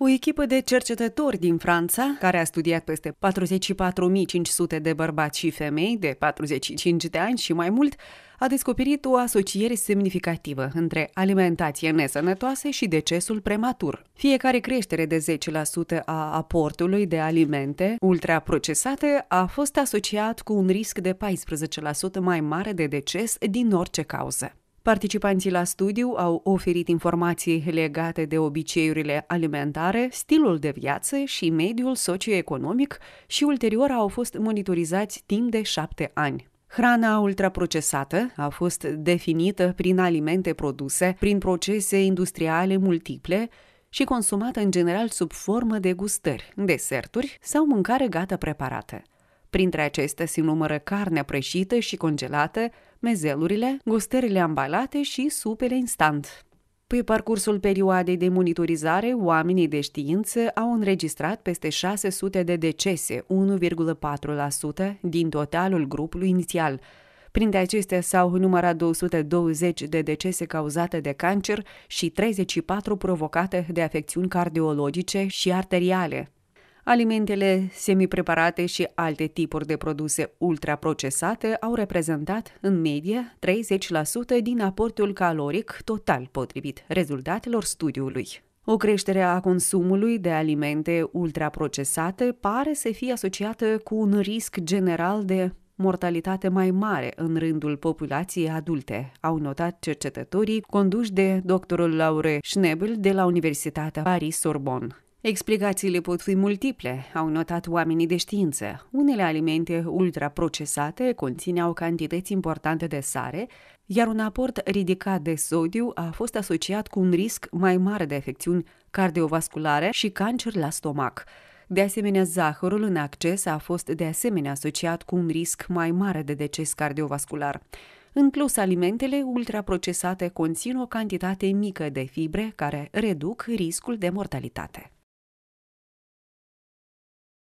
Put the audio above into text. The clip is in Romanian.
O echipă de cercetători din Franța, care a studiat peste 44.500 de bărbați și femei de 45 de ani și mai mult, a descoperit o asociere semnificativă între alimentație nesănătoasă și decesul prematur. Fiecare creștere de 10% a aportului de alimente ultraprocesate a fost asociat cu un risc de 14% mai mare de deces din orice cauză. Participanții la studiu au oferit informații legate de obiceiurile alimentare, stilul de viață și mediul socioeconomic și ulterior au fost monitorizați timp de șapte ani. Hrana ultraprocesată a fost definită prin alimente produse prin procese industriale multiple și consumată în general sub formă de gustări, deserturi sau mâncare gata preparată. Printre acestea se numără carnea prăjită și congelată, mezelurile, gustările ambalate și supele instant. Pe parcursul perioadei de monitorizare, oamenii de știință au înregistrat peste 600 de decese, 1,4% din totalul grupului inițial. Printre acestea s-au numărat 220 de decese cauzate de cancer și 34 provocate de afecțiuni cardiologice și arteriale. Alimentele semipreparate și alte tipuri de produse ultraprocesate au reprezentat, în medie, 30% din aportul caloric total potrivit rezultatelor studiului. O creștere a consumului de alimente ultraprocesate pare să fie asociată cu un risc general de mortalitate mai mare în rândul populației adulte, au notat cercetătorii conduși de doctorul Laure Schnebel de la Universitatea Paris-Sorbonne. Explicațiile pot fi multiple, au notat oamenii de știință. Unele alimente ultraprocesate conțineau cantități importante de sare, iar un aport ridicat de sodiu a fost asociat cu un risc mai mare de afecțiuni cardiovasculare și cancer la stomac. De asemenea, zahărul în acces a fost de asemenea asociat cu un risc mai mare de deces cardiovascular. În plus, alimentele ultraprocesate conțin o cantitate mică de fibre care reduc riscul de mortalitate.